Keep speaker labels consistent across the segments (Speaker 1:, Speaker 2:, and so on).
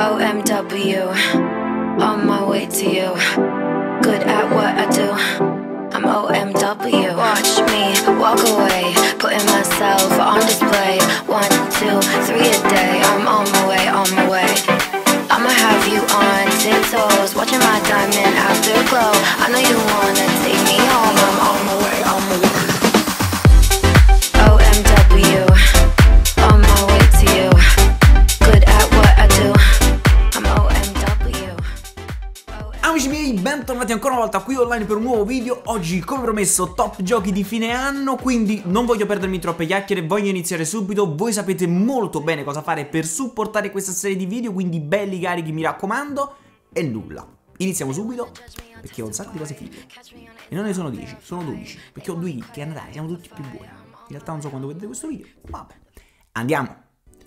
Speaker 1: OMW, on my way to you. Good at what I do, I'm OMW. Watch me walk away, putting myself on display. One, two, three a day, I'm on my way, on my way. I'ma have you on tiptoes, watching my diamond afterglow. I know you want. online per un nuovo video Oggi come promesso top giochi di fine anno Quindi non voglio perdermi troppe chiacchiere Voglio iniziare subito Voi sapete molto bene cosa fare per supportare questa serie di video Quindi belli carichi mi raccomando E nulla Iniziamo subito perché ho un sacco di cose fighe E non ne sono 10, sono 12 Perché ho due hit che andrai, siamo tutti più buoni In realtà non so quando vedete questo video, vabbè Andiamo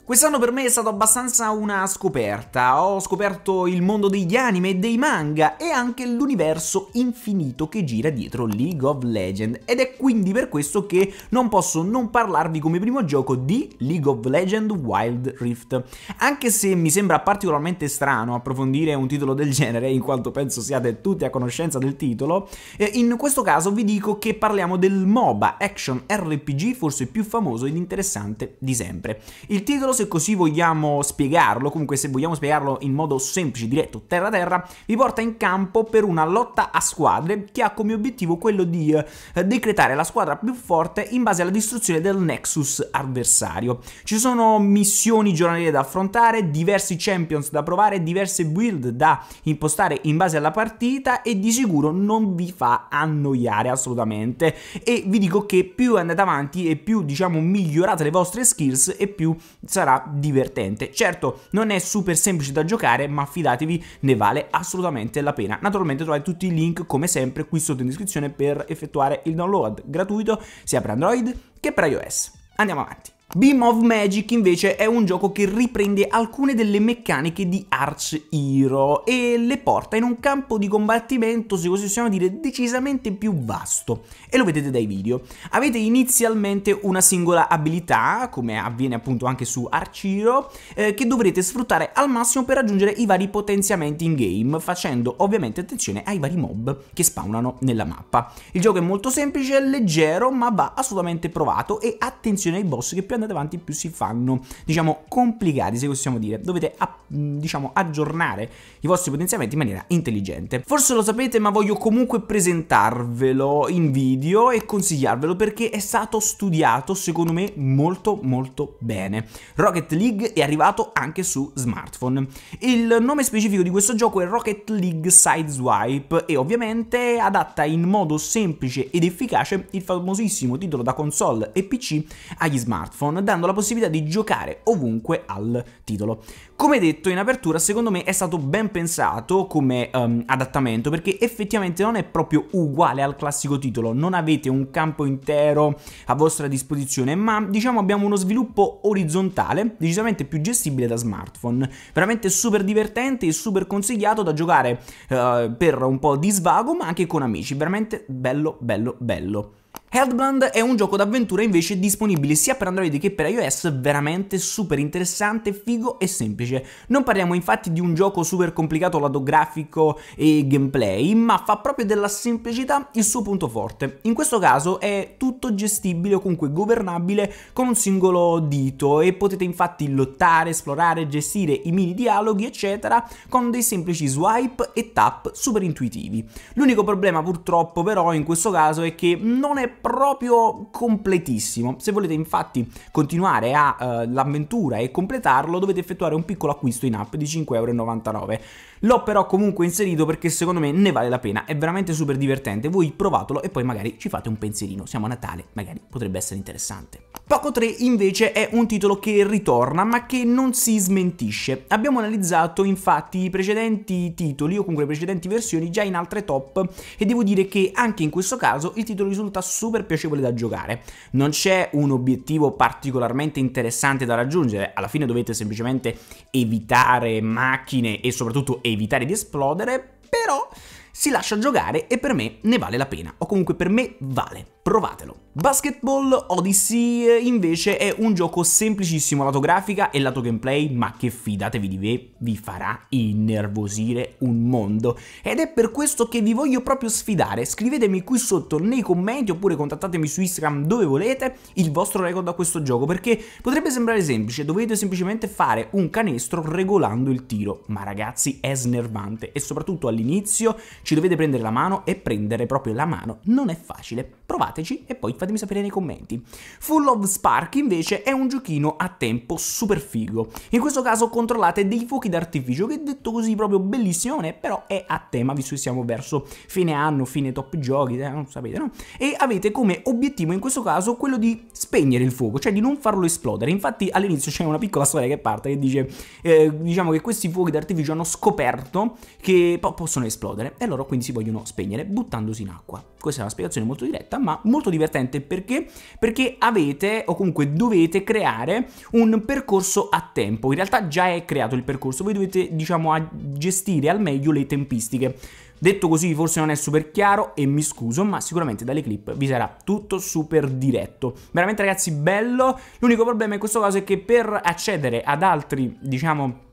Speaker 1: Quest'anno per me è stato abbastanza una scoperta, ho scoperto il mondo degli anime e dei manga e anche l'universo infinito che gira dietro League of Legends ed è quindi per questo che non posso non parlarvi come primo gioco di League of Legends Wild Rift, anche se mi sembra particolarmente strano approfondire un titolo del genere in quanto penso siate tutti a conoscenza del titolo, eh, in questo caso vi dico che parliamo del MOBA action RPG forse più famoso ed interessante di sempre. Il titolo se così vogliamo spiegarlo, comunque se vogliamo spiegarlo in modo semplice, diretto, terra-terra, vi porta in campo per una lotta a squadre che ha come obiettivo quello di eh, decretare la squadra più forte in base alla distruzione del Nexus avversario. Ci sono missioni giornaliere da affrontare, diversi champions da provare, diverse build da impostare in base alla partita e di sicuro non vi fa annoiare assolutamente e vi dico che più andate avanti e più diciamo migliorate le vostre skills e più sarà sarà divertente. Certo, non è super semplice da giocare, ma fidatevi, ne vale assolutamente la pena. Naturalmente trovate tutti i link, come sempre, qui sotto in descrizione per effettuare il download gratuito, sia per Android che per iOS. Andiamo avanti. Beam of Magic invece è un gioco che riprende alcune delle meccaniche di Arch Hero e le porta in un campo di combattimento, se così possiamo dire, decisamente più vasto. E lo vedete dai video. Avete inizialmente una singola abilità, come avviene appunto anche su Arch Hero, eh, che dovrete sfruttare al massimo per raggiungere i vari potenziamenti in game, facendo ovviamente attenzione ai vari mob che spawnano nella mappa. Il gioco è molto semplice, leggero, ma va assolutamente provato e attenzione ai boss che più andranno andate avanti più si fanno, diciamo, complicati se possiamo dire. Dovete, diciamo, aggiornare i vostri potenziamenti in maniera intelligente. Forse lo sapete, ma voglio comunque presentarvelo in video e consigliarvelo perché è stato studiato, secondo me, molto molto bene. Rocket League è arrivato anche su smartphone. Il nome specifico di questo gioco è Rocket League Sideswipe e ovviamente adatta in modo semplice ed efficace il famosissimo titolo da console e PC agli smartphone Pokémon, dando la possibilità di giocare ovunque al titolo. Come detto in apertura, secondo me è stato ben pensato come um, adattamento, perché effettivamente non è proprio uguale al classico titolo, non avete un campo intero a vostra disposizione, ma diciamo abbiamo uno sviluppo orizzontale, decisamente più gestibile da smartphone, veramente super divertente e super consigliato da giocare uh, per un po' di svago, ma anche con amici, veramente bello, bello, bello. Headband è un gioco d'avventura invece disponibile sia per Android che per iOS, veramente super interessante, figo e semplice. Non parliamo infatti di un gioco super complicato lato grafico e gameplay, ma fa proprio della semplicità il suo punto forte. In questo caso è tutto gestibile o comunque governabile con un singolo dito e potete infatti lottare, esplorare, gestire i mini dialoghi eccetera con dei semplici swipe e tap super intuitivi. L'unico problema purtroppo però in questo caso è che non è proprio completissimo. Se volete infatti continuare all'avventura eh, e completarlo dovete effettuare un piccolo acquisto in app di 5,99€. L'ho però comunque inserito perché secondo me ne vale la pena, è veramente super divertente, voi provatelo e poi magari ci fate un pensierino, siamo a Natale, magari potrebbe essere interessante. Poco 3 invece è un titolo che ritorna ma che non si smentisce. Abbiamo analizzato infatti i precedenti titoli o comunque le precedenti versioni già in altre top e devo dire che anche in questo caso il titolo risulta super super piacevole da giocare. Non c'è un obiettivo particolarmente interessante da raggiungere, alla fine dovete semplicemente evitare macchine e soprattutto evitare di esplodere, però si lascia giocare e per me ne vale la pena, o comunque per me vale, provatelo. Basketball Odyssey eh, invece è un gioco semplicissimo lato grafica e lato gameplay, ma che fidatevi di me, vi farà innervosire un mondo. Ed è per questo che vi voglio proprio sfidare, scrivetemi qui sotto nei commenti oppure contattatemi su Instagram dove volete il vostro record a questo gioco, perché potrebbe sembrare semplice, dovete semplicemente fare un canestro regolando il tiro, ma ragazzi è snervante e soprattutto all'inizio ci dovete prendere la mano e prendere proprio la mano non è facile. Provateci e poi fatemi sapere nei commenti. Full of Spark invece è un giochino a tempo super figo. In questo caso controllate dei fuochi d'artificio che detto così proprio bellissimo però è a tema visto che siamo verso fine anno, fine top giochi, eh, non sapete no? E avete come obiettivo in questo caso quello di spegnere il fuoco, cioè di non farlo esplodere. Infatti all'inizio c'è una piccola storia che parte che dice eh, diciamo che questi fuochi d'artificio hanno scoperto che po possono esplodere e loro loro quindi si vogliono spegnere buttandosi in acqua. Questa è una spiegazione molto diretta ma molto divertente perché? Perché avete o comunque dovete creare un percorso a tempo, in realtà già è creato il percorso, voi dovete diciamo gestire al meglio le tempistiche. Detto così forse non è super chiaro e mi scuso, ma sicuramente dalle clip vi sarà tutto super diretto. Veramente ragazzi bello, l'unico problema in questo caso è che per accedere ad altri, diciamo,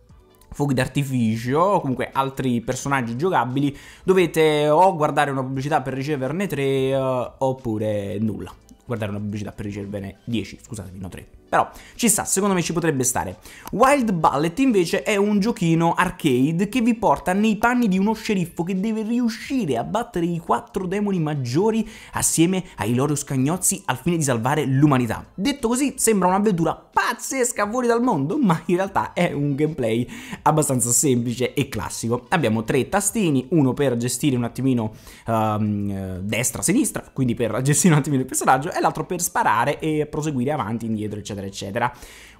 Speaker 1: fuochi d'artificio o comunque altri personaggi giocabili dovete o guardare una pubblicità per riceverne 3 eh, oppure nulla guardare una pubblicità per riceverne 10 scusatemi no 3 però ci sta, secondo me ci potrebbe stare. Wild Bullet invece è un giochino arcade che vi porta nei panni di uno sceriffo che deve riuscire a battere i quattro demoni maggiori assieme ai loro scagnozzi al fine di salvare l'umanità. Detto così sembra un'avventura pazzesca fuori dal mondo, ma in realtà è un gameplay abbastanza semplice e classico. Abbiamo tre tastini, uno per gestire un attimino um, destra-sinistra, quindi per gestire un attimino il personaggio, e l'altro per sparare e proseguire avanti, indietro, eccetera eccetera, eccetera.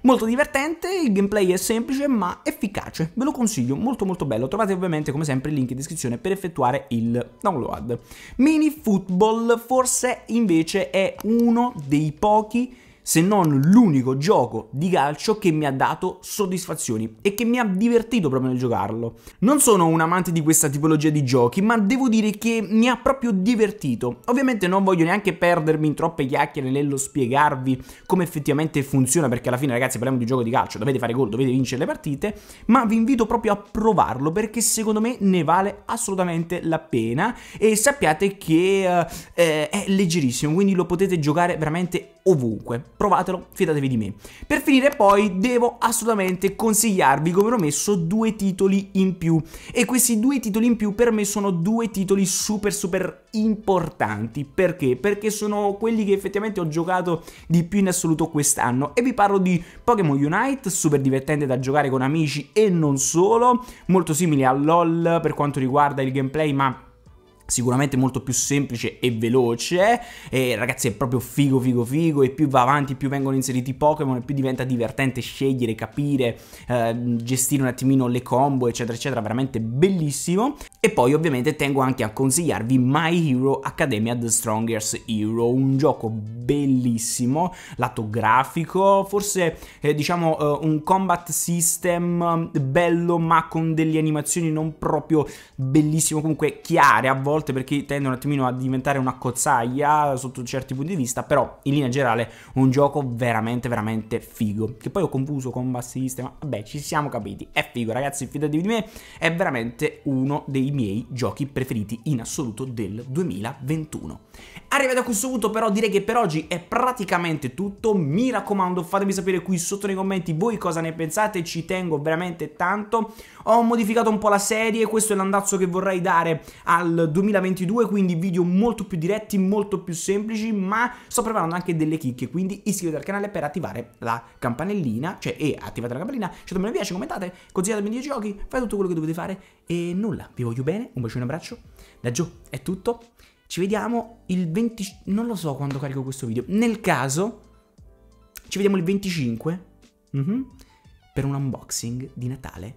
Speaker 1: Molto divertente, il gameplay è semplice ma efficace, ve lo consiglio, molto molto bello. Trovate ovviamente come sempre il link in descrizione per effettuare il download. Mini Football forse invece è uno dei pochi se non l'unico gioco di calcio che mi ha dato soddisfazioni e che mi ha divertito proprio nel giocarlo. Non sono un amante di questa tipologia di giochi, ma devo dire che mi ha proprio divertito. Ovviamente non voglio neanche perdermi in troppe chiacchiere nello spiegarvi come effettivamente funziona, perché alla fine ragazzi parliamo di gioco di calcio, dovete fare gol, dovete vincere le partite, ma vi invito proprio a provarlo perché secondo me ne vale assolutamente la pena e sappiate che eh, è leggerissimo, quindi lo potete giocare veramente ovunque. Provatelo, fidatevi di me. Per finire poi devo assolutamente consigliarvi, come ho messo, due titoli in più. E questi due titoli in più per me sono due titoli super super importanti. Perché? Perché sono quelli che effettivamente ho giocato di più in assoluto quest'anno. E vi parlo di Pokémon Unite, super divertente da giocare con amici e non solo, molto simile a LOL per quanto riguarda il gameplay, ma sicuramente molto più semplice e veloce e ragazzi è proprio figo figo figo e più va avanti più vengono inseriti Pokémon e più diventa divertente scegliere, capire, eh, gestire un attimino le combo eccetera eccetera, veramente bellissimo e poi ovviamente tengo anche a consigliarvi My Hero Academia The Strongest Hero, un gioco bellissimo, lato grafico, forse eh, diciamo eh, un combat system bello ma con delle animazioni non proprio bellissimo comunque chiare a volte volte perché tende un attimino a diventare una cozzaglia sotto certi punti di vista, però in linea generale un gioco veramente veramente figo, che poi ho confuso con Bass System, vabbè ci siamo capiti, è figo ragazzi, fidatevi di me, è veramente uno dei miei giochi preferiti in assoluto del 2021. Arrivato a questo punto però direi che per oggi è praticamente tutto, mi raccomando fatemi sapere qui sotto nei commenti voi cosa ne pensate, ci tengo veramente tanto, ho modificato un po' la serie, questo è l'andazzo che vorrei dare al 2022, quindi video molto più diretti, molto più semplici, ma sto preparando anche delle chicche, quindi iscrivetevi al canale per attivare la campanellina, cioè e attivate la campanellina, lasciatemi un piace, commentate, consigliatemi 10 giochi, fate tutto quello che dovete fare e nulla, vi voglio bene, un bacione e un abbraccio, da Gio è tutto, ci vediamo il 20... non lo so quando carico questo video, nel caso ci vediamo il 25 mm -hmm, per un unboxing di Natale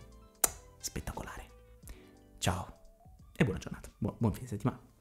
Speaker 1: spettacolare. Ciao e buona giornata, buon, buon fine settimana.